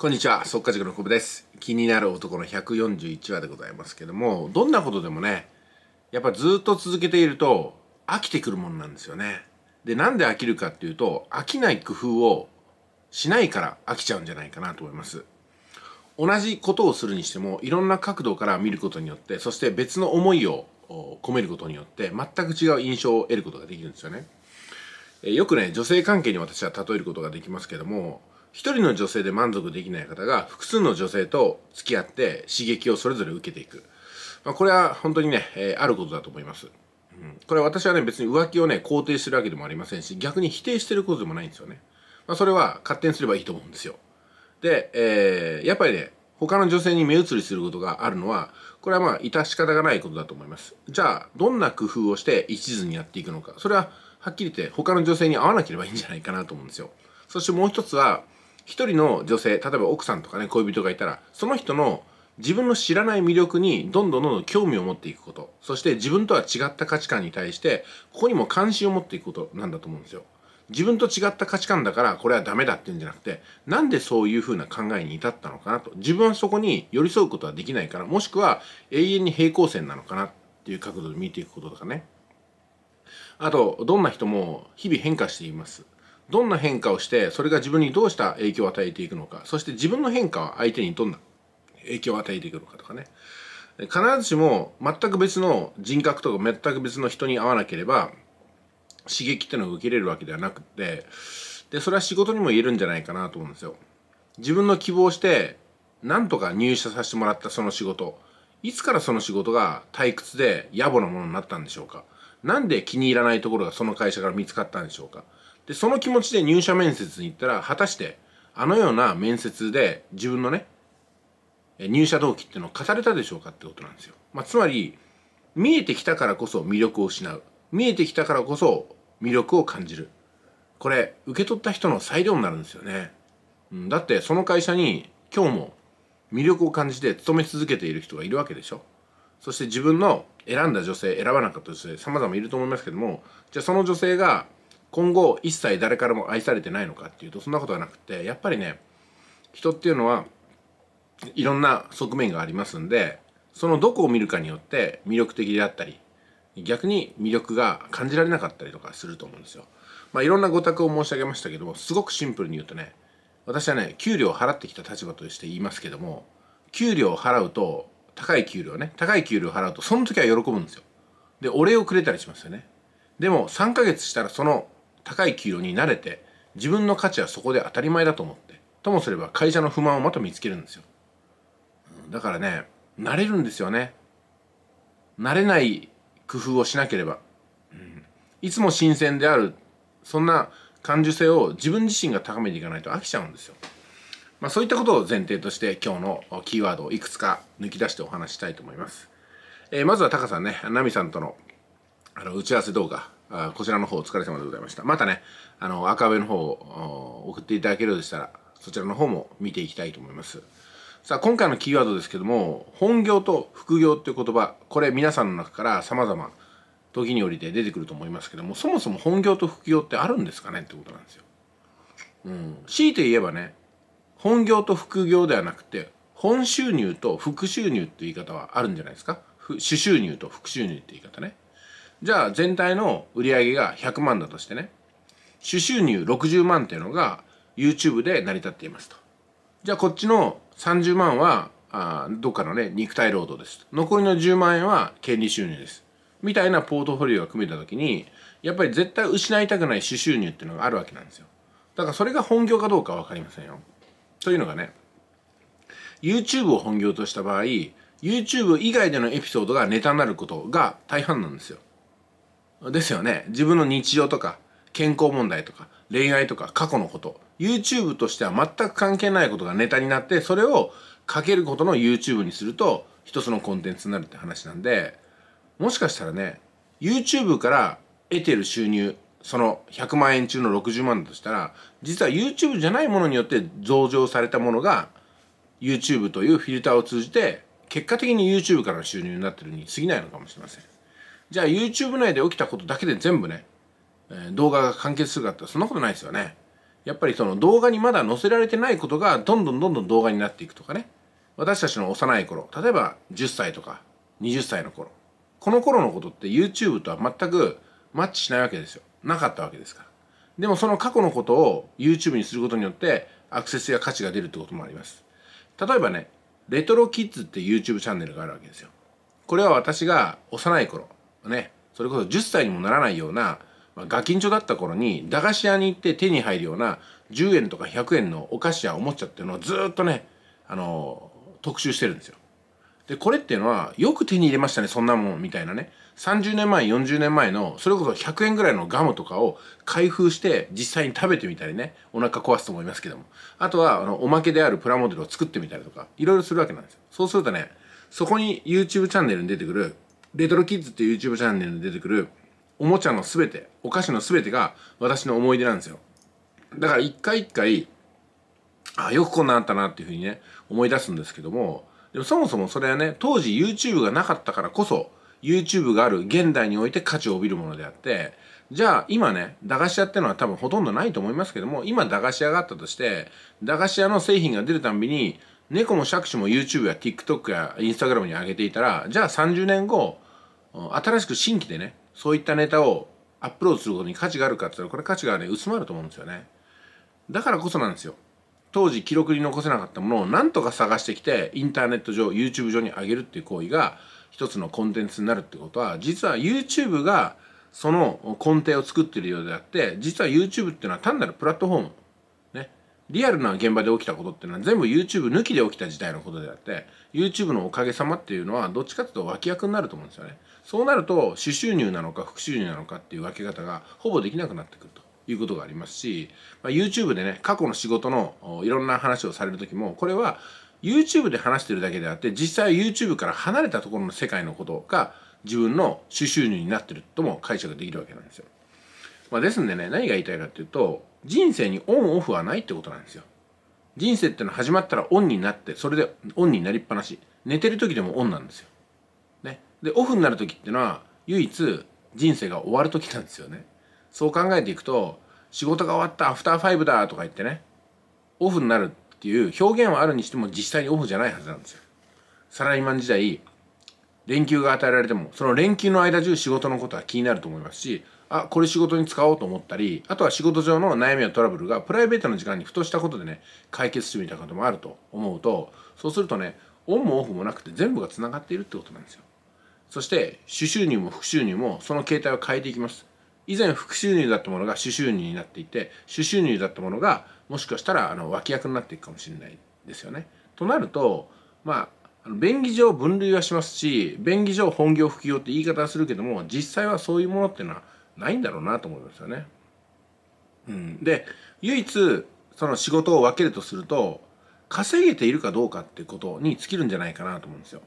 こんにちは、速稼塾のコブです。気になる男の141話でございますけども、どんなことでもね、やっぱずっと続けていると飽きてくるもんなんですよね。で、なんで飽きるかっていうと、飽きない工夫をしないから飽きちゃうんじゃないかなと思います。同じことをするにしても、いろんな角度から見ることによって、そして別の思いを込めることによって、全く違う印象を得ることができるんですよね。よくね、女性関係に私は例えることができますけども、一人の女性で満足できない方が複数の女性と付き合って刺激をそれぞれ受けていく。まあ、これは本当にね、えー、あることだと思います。うん、これは私はね、別に浮気をね、肯定してるわけでもありませんし、逆に否定してることでもないんですよね。まあ、それは勝手にすればいいと思うんですよ。で、えー、やっぱりね、他の女性に目移りすることがあるのは、これはまあ、いた方がないことだと思います。じゃあ、どんな工夫をして一途にやっていくのか。それは、はっきり言って、他の女性に合わなければいいんじゃないかなと思うんですよ。そしてもう一つは、一人の女性例えば奥さんとかね恋人がいたらその人の自分の知らない魅力にどんどんどんどん興味を持っていくことそして自分とは違った価値観に対してここにも関心を持っていくことなんだと思うんですよ自分と違った価値観だからこれはダメだっていうんじゃなくてなんでそういう風な考えに至ったのかなと自分はそこに寄り添うことはできないからもしくは永遠に平行線なのかなっていう角度で見ていくこととかねあとどんな人も日々変化していますどんな変化をしてそれが自分にどうした影響を与えていくのかそして自分の変化は相手にどんな影響を与えていくのかとかね必ずしも全く別の人格とか全く別の人に会わなければ刺激っていうのが受けれるわけではなくてでそれは仕事にも言えるんじゃないかなと思うんですよ自分の希望してなんとか入社させてもらったその仕事いつからその仕事が退屈で野暮なものになったんでしょうかなんで気に入らないところがその会社から見つかったんでしょうかで、その気持ちで入社面接に行ったら、果たして、あのような面接で自分のね、入社動機っていうのを語れたでしょうかってことなんですよ。まあ、つまり、見えてきたからこそ魅力を失う。見えてきたからこそ魅力を感じる。これ、受け取った人の裁量になるんですよね。うん、だって、その会社に今日も魅力を感じて勤め続けている人がいるわけでしょ。そして自分の選んだ女性、選ばなかった女性、様々いると思いますけども、じゃあその女性が今後一切誰からも愛されてないのかっていうとそんなことはなくてやっぱりね人っていうのはいろんな側面がありますんでそのどこを見るかによって魅力的であったり逆に魅力が感じられなかったりとかすると思うんですよ。まあ、いろんなご託を申し上げましたけどもすごくシンプルに言うとね私はね給料を払ってきた立場として言いますけども給料を払うと高い給料ね高い給料を払うとその時は喜ぶんですよ。でお礼をくれたりしますよね。でも3ヶ月したらその高い給料に慣れて自分の価値はそこで当たり前だと思ってともすれば会社の不満をまた見つけるんですよだからね慣れるんですよね慣れない工夫をしなければ、うん、いつも新鮮であるそんな感受性を自分自身が高めていかないと飽きちゃうんですよまあそういったことを前提として今日のキーワードをいくつか抜き出してお話したいと思います。えー、まずはタカさんね、ナミさんとのあの打ち合わせ動画あこちらの方お疲れ様でございました。またね、あの、赤部の方を送っていただけるようでしたら、そちらの方も見ていきたいと思います。さあ、今回のキーワードですけども、本業と副業っていう言葉、これ皆さんの中から様々、時によりで出てくると思いますけども、そもそも本業と副業ってあるんですかねってことなんですよ。うん。強いて言えばね、本業と副業ではなくて、本収入と副収入って言い方はあるんじゃないですか主収入と副収入って言い方ね。じゃあ全体の売り上げが100万だとしてね主収入60万っていうのが YouTube で成り立っていますとじゃあこっちの30万はあどっかのね肉体労働です残りの10万円は権利収入ですみたいなポートフォリオが組めた時にやっぱり絶対失いたくない主収入っていうのがあるわけなんですよだからそれが本業かどうかわ分かりませんよというのがね YouTube を本業とした場合 YouTube 以外でのエピソードがネタになることが大半なんですよですよね。自分の日常とか、健康問題とか、恋愛とか、過去のこと。YouTube としては全く関係ないことがネタになって、それをかけることの YouTube にすると、一つのコンテンツになるって話なんで、もしかしたらね、YouTube から得てる収入、その100万円中の60万だとしたら、実は YouTube じゃないものによって増上されたものが、YouTube というフィルターを通じて、結果的に YouTube からの収入になってるに過ぎないのかもしれません。じゃあ YouTube 内で起きたことだけで全部ね、えー、動画が完結するかってそんなことないですよね。やっぱりその動画にまだ載せられてないことがどんどんどんどん動画になっていくとかね。私たちの幼い頃、例えば10歳とか20歳の頃、この頃のことって YouTube とは全くマッチしないわけですよ。なかったわけですから。でもその過去のことを YouTube にすることによってアクセスや価値が出るってこともあります。例えばね、レトロキッズって YouTube チャンネルがあるわけですよ。これは私が幼い頃、ねそれこそ10歳にもならないような、まあ、ガキンチョだった頃に駄菓子屋に行って手に入るような10円とか100円のお菓子やおもちゃっていうのをずっとねあの特集してるんですよ。でこれっていうのはよく手に入れましたねそんなもんみたいなね30年前40年前のそれこそ100円ぐらいのガムとかを開封して実際に食べてみたりねお腹壊すと思いますけどもあとはあのおまけであるプラモデルを作ってみたりとかいろいろするわけなんですよそうするとねそこに YouTube チャンネルに出てくるレトロキッズっていう YouTube チャンネルで出てくるおもちゃのすべて、お菓子のすべてが私の思い出なんですよ。だから一回一回、あ、よくこんなあったなっていうふうにね、思い出すんですけども、でもそもそもそれはね、当時 YouTube がなかったからこそ、YouTube がある現代において価値を帯びるものであって、じゃあ今ね、駄菓子屋ってのは多分ほとんどないと思いますけども、今駄菓子屋があったとして、駄菓子屋の製品が出るたんびに、猫も借子も YouTube や TikTok や Instagram に上げていたら、じゃあ30年後、新しく新規でね、そういったネタをアップロードすることに価値があるかって言ったら、これ価値がね、薄まると思うんですよね。だからこそなんですよ。当時記録に残せなかったものをなんとか探してきて、インターネット上、YouTube 上に上げるっていう行為が、一つのコンテンツになるってことは、実は YouTube がその根底を作ってるようであって、実は YouTube っていうのは単なるプラットフォーム。リアルな現場で起きたことっていうのは全部 YouTube 抜きで起きた時代のことであって YouTube のおかげさまっていうのはどっちかっていうと脇役になると思うんですよねそうなると主収入なのか副収入なのかっていう分け方がほぼできなくなってくるということがありますし、まあ、YouTube でね過去の仕事のいろんな話をされる時もこれは YouTube で話してるだけであって実際 YouTube から離れたところの世界のことが自分の主収入になってるとも解釈できるわけなんですよ。まあ、ですんでね何が言いたいかっていうと人生にオンオフはないってことなんですよ人生ってのは始まったらオンになってそれでオンになりっぱなし寝てる時でもオンなんですよ、ね、でオフになる時ってのは唯一人生が終わる時なんですよねそう考えていくと仕事が終わったアフターファイブだとか言ってねオフになるっていう表現はあるにしても実際にオフじゃないはずなんですよサラリーマン時代連休が与えられてもその連休の間中仕事のことは気になると思いますしあこれ仕事に使おうと思ったりあとは仕事上の悩みやトラブルがプライベートの時間にふとしたことでね解決してみたこともあると思うとそうするとねオンもオフもなくて全部がつながっているってことなんですよそして主収入も副収入もその形態を変えていきます以前副収入だったものが主収入になっていて主収入だったものがもしかしたらあの脇役になっていくかもしれないですよねとなるとまあ便宜上分類はしますし便宜上本業副業って言い方はするけども実際はそういうものっていうのはないんだろうなと思いますよね。うん、で唯一その仕事を分けるとすると稼げているかどうかってことに尽きるんじゃないかなと思うんですよ。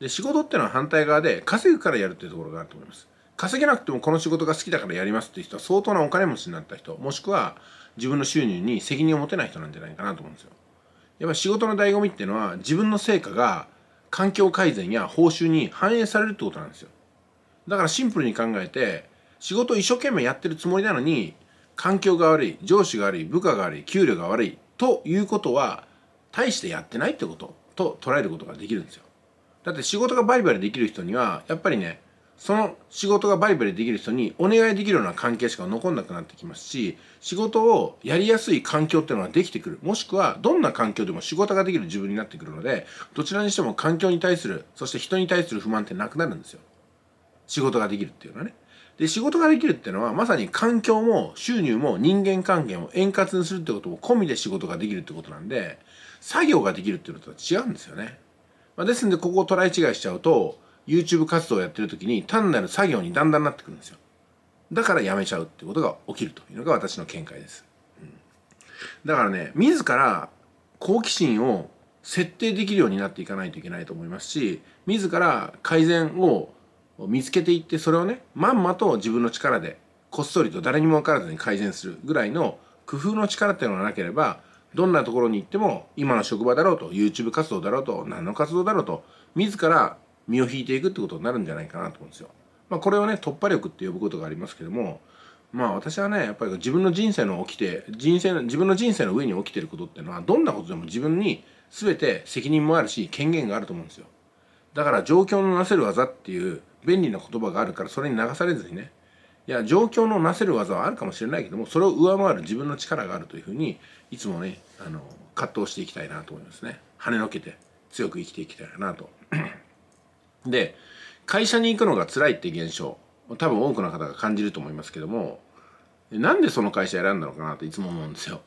で仕事ってのは反対側で稼ぐからやるっていうところがあると思います。稼げなくてもこの仕事が好きだからやりますっていう人は相当なお金持ちになった人もしくは自分の収入に責任を持てない人なんじゃないかなと思うんですよ。やっぱ仕事の醍醐味っていうのは自分の成果が環境改善や報酬に反映されるってことなんですよ。だからシンプルに考えて仕事を一生懸命やってるつもりなのに環境が悪い上司が悪い部下が悪い給料が悪いということは大してやってないってことと捉えることができるんですよだって仕事がバリバリできる人にはやっぱりねその仕事がバリバリできる人にお願いできるような関係しか残んなくなってきますし仕事をやりやすい環境っていうのができてくるもしくはどんな環境でも仕事ができる自分になってくるのでどちらにしても環境に対するそして人に対する不満ってなくなるんですよ仕事ができるっていうのはねで仕事ができるっていうのはまさに環境も収入も人間関係も円滑にするってことも込みで仕事ができるってことなんで作業ができるっていうのとは違うんですよね、まあ、ですんでここを捉え違いしちゃうと YouTube 活動をやってる時に単なる作業にだんだんなってくるんですよだからやめちゃうってことが起きるというのが私の見解です、うん、だからね自ら好奇心を設定できるようになっていかないといけないと思いますし自ら改善を見つけていってそれをねまんまと自分の力でこっそりと誰にも分からずに改善するぐらいの工夫の力っていうのがなければどんなところに行っても今の職場だろうと YouTube 活動だろうと何の活動だろうと自ら身を引いていくってことになるんじゃないかなと思うんですよ。まあ、これをね突破力って呼ぶことがありますけどもまあ私はねやっぱり自分の人生の起きて人生の自分の人生の上に起きてることっていうのはどんなことでも自分に全て責任もあるし権限があると思うんですよ。だから状況のなせる技っていう便利な言葉があるからそれに流されずにねいや状況のなせる技はあるかもしれないけどもそれを上回る自分の力があるというふうにいつもねあの葛藤していきたいなと思いますね跳ねのけて強く生きていきたいなと で会社に行くのが辛いって現象多分多くの方が感じると思いますけどもなんでその会社選んだのかなといつも思うんですよ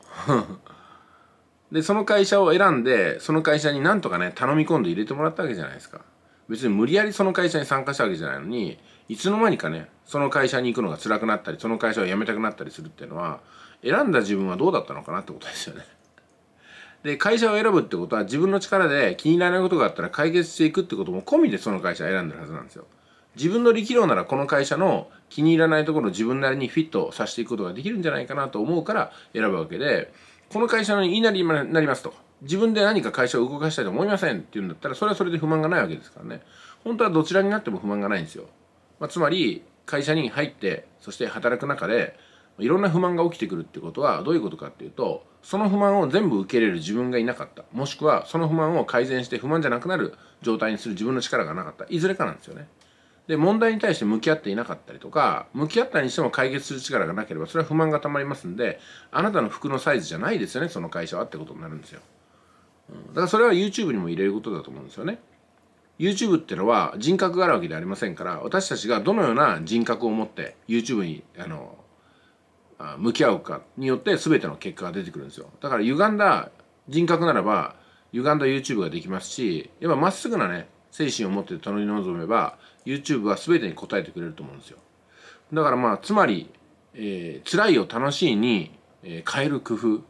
でその会社を選んでその会社になんとかね頼み込んで入れてもらったわけじゃないですか別に無理やりその会社に参加したわけじゃないのにいつの間にかねその会社に行くのが辛くなったりその会社を辞めたくなったりするっていうのは選んだ自分はどうだったのかなってことですよね。で会社を選ぶってことは自分の力で気に入らないことがあったら解決していくってことも込みでその会社を選んでるはずなんですよ。自分の力量ならこの会社の気に入らないところを自分なりにフィットさせていくことができるんじゃないかなと思うから選ぶわけでこの会社の言いなりになりますと自分で何か会社を動かしたいと思いませんっていうんだったらそれはそれで不満がないわけですからね本当はどちらになっても不満がないんですよ、まあ、つまり会社に入ってそして働く中でいろんな不満が起きてくるってことはどういうことかっていうとその不満を全部受け入れる自分がいなかったもしくはその不満を改善して不満じゃなくなる状態にする自分の力がなかったいずれかなんですよねで問題に対して向き合っていなかったりとか向き合ったにしても解決する力がなければそれは不満がたまりますんであなたの服のサイズじゃないですよねその会社はってことになるんですよだからそれは YouTube にも入れることだと思うんですよね。YouTube っていうのは人格があるわけではありませんから私たちがどのような人格を持って YouTube にあの向き合うかによって全ての結果が出てくるんですよだから歪んだ人格ならば歪んだ YouTube ができますしやっぱまっすぐなね精神を持って頼り望めば YouTube は全てに応えてくれると思うんですよだからまあつまり、えー、辛いを楽しいに、えー、変える工夫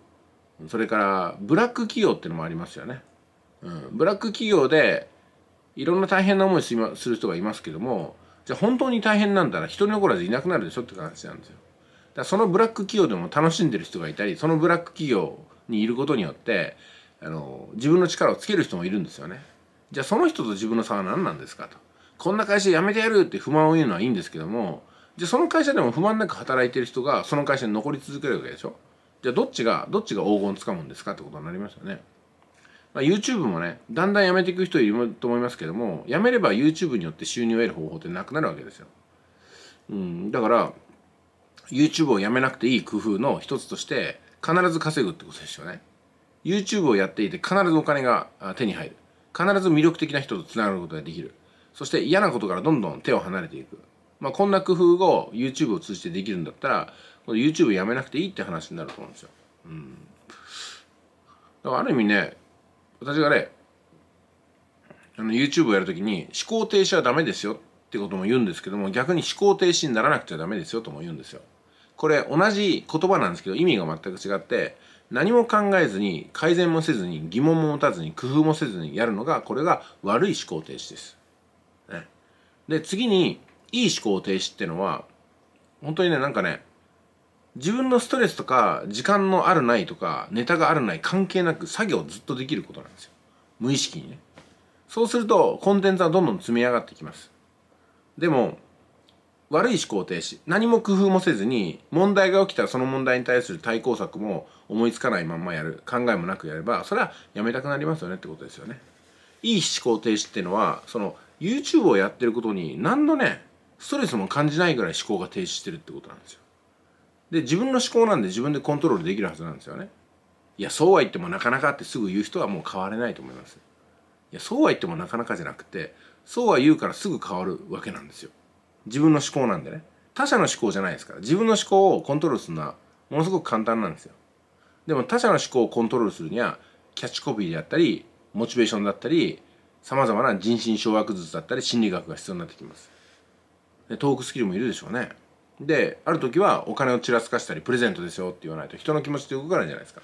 それからブラック企業っていうのもありますよね、うん、ブラック企業でいろんな大変な思いする人がいますけどもじゃあ本当に大変なんだら人に怒らずいなくなるでしょって話なんですよだそのブラック企業でも楽しんでる人がいたりそのブラック企業にいることによってあの自分の力をつける人もいるんですよねじゃあその人と自分の差は何なんですかとこんな会社辞めてやるって不満を言うのはいいんですけどもじゃあその会社でも不満なく働いてる人がその会社に残り続けるわけでしょじゃあどっちがどっちが黄金つかむんですかってことになりましたね、まあ、YouTube もねだんだんやめていく人いると思いますけどもやめれば YouTube によって収入を得る方法ってなくなるわけですよ、うん、だから YouTube をやめなくていい工夫の一つとして必ず稼ぐってことですよね YouTube をやっていて必ずお金が手に入る必ず魅力的な人とつながることができるそして嫌なことからどんどん手を離れていく、まあ、こんな工夫を YouTube を通じてできるんだったら YouTube やめなくていいって話になると思うんですよ。うん。だからある意味ね、私がね、あの YouTube をやるときに思考停止はダメですよってことも言うんですけども、逆に思考停止にならなくちゃダメですよとも言うんですよ。これ同じ言葉なんですけど意味が全く違って、何も考えずに改善もせずに疑問も持たずに工夫もせずにやるのが、これが悪い思考停止です。ね。で、次に、いい思考停止ってのは、本当にね、なんかね、自分のストレスとか時間のあるないとかネタがあるない関係なく作業をずっとできることなんですよ無意識にねそうするとコンテンツはどんどん積み上がってきますでも悪い思考停止何も工夫もせずに問題が起きたらその問題に対する対抗策も思いつかないまんまやる考えもなくやればそれはやめたくなりますよねってことですよねいい思考停止っていうのはその YouTube をやってることに何のねストレスも感じないぐらい思考が停止してるってことなんですよで自分の思考なんで自分でコントロールできるはずなんですよねいやそうは言ってもなかなかってすぐ言う人はもう変われないと思いますいやそうは言ってもなかなかじゃなくてそうは言うからすぐ変わるわけなんですよ自分の思考なんでね他者の思考じゃないですから自分の思考をコントロールするのはものすごく簡単なんですよでも他者の思考をコントロールするにはキャッチコピーであったりモチベーションだったりさまざまな人心掌握術だったり心理学が必要になってきますでトークスキルもいるでしょうねである時はお金をちらつかしたりプレゼントですよって言わないと人の気持ちって動かないじゃないですか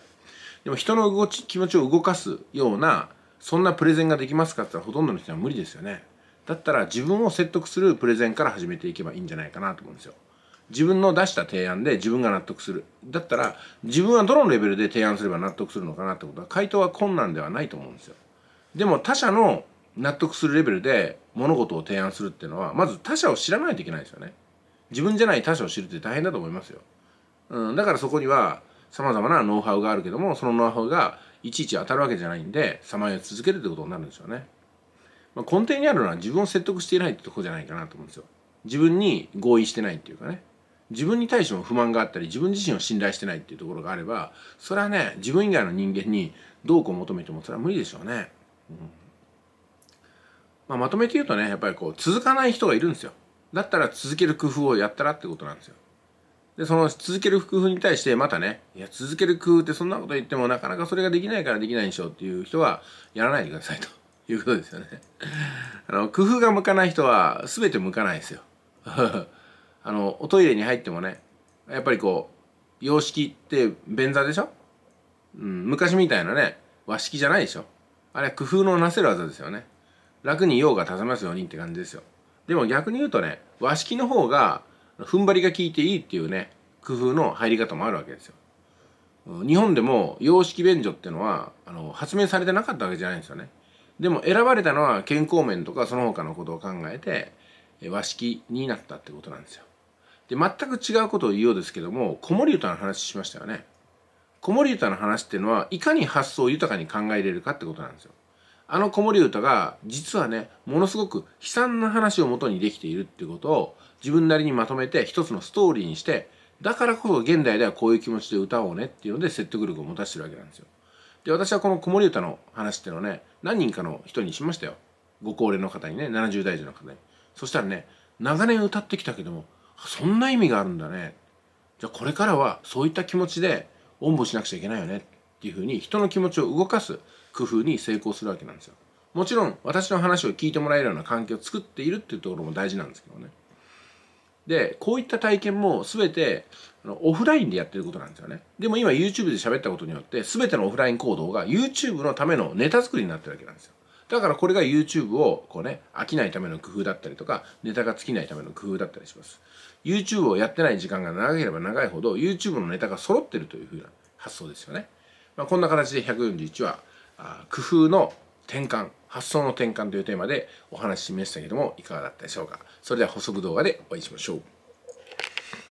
でも人の動ち気持ちを動かすようなそんなプレゼンができますかって言ったらほとんどの人は無理ですよねだったら自分を説得するプレゼンから始めていけばいいんじゃないかなと思うんですよ自分の出した提案で自分が納得するだったら自分はどのレベルで提案すれば納得するのかなってことは回答は困難ではないと思うんですよでも他者の納得するレベルで物事を提案するっていうのはまず他者を知らないといけないですよね自分じゃない他者を知るって大変だと思いますよ。うん、だからそこにはさまざまなノウハウがあるけどもそのノウハウがいちいち当たるわけじゃないんでさまよい続けるってことになるんでしょうね。まあ、根底にあるのは自分を説得していないってとこじゃないかなと思うんですよ。自分に合意してないっていうかね自分に対しても不満があったり自分自身を信頼してないっていうところがあればそれはね自分以外の人間にどうこう求めてもそれは無理でしょうね。うんまあ、まとめて言うとねやっぱりこう続かない人がいるんですよ。だったら続ける工夫をやったらってことなんですよ。で、その続ける工夫に対してまたね、いや、続ける工夫ってそんなこと言ってもなかなかそれができないからできないんでしょっていう人はやらないでくださいと いうことですよね。あの、工夫が向かない人は全て向かないですよ。あの、おトイレに入ってもね、やっぱりこう、洋式って便座でしょうん、昔みたいなね、和式じゃないでしょあれは工夫のなせる技ですよね。楽に用が足せますようにって感じですよ。でも逆に言うとね和式の方が踏ん張りが効いていいっていうね工夫の入り方もあるわけですよ。日本でも洋式便所っていうのはあの発明されてなかったわけじゃないんですよね。でも選ばれたのは健康面とかその他のことを考えて和式になったってことなんですよ。で全く違うことを言うようですけども子守歌の話しましたよね。子守歌の話っていうのはいかに発想を豊かに考えれるかってことなんですよ。あの子守唄が実はねものすごく悲惨な話をもとにできているっていうことを自分なりにまとめて一つのストーリーにしてだからこそ現代ではこういう気持ちで歌おうねっていうので説得力を持たせてるわけなんですよ。で私はこの子守唄の話っていうのをね何人かの人にしましたよ。ご高齢の方にね70代児の方に。そしたらね長年歌ってきたけどもそんな意味があるんだね。じゃあこれからはそういった気持ちでおんぶしなくちゃいけないよねっていうふうに人の気持ちを動かす工夫に成功するわけなんですよ。もちろん私の話を聞いてもらえるような環境を作っているっていうところも大事なんですけどね。で、こういった体験も全てオフラインでやってることなんですよね。でも今 YouTube で喋ったことによって全てのオフライン行動が YouTube のためのネタ作りになってるわけなんですよ。だからこれが YouTube をこうね、飽きないための工夫だったりとか、ネタが尽きないための工夫だったりします。YouTube をやってない時間が長ければ長いほど YouTube のネタが揃ってるというふうな発想ですよね。まあ、こんな形で141話工夫の転換発想の転換というテーマでお話ししましたけどもいかがだったでしょうかそれでは補足動画でお会いしましょう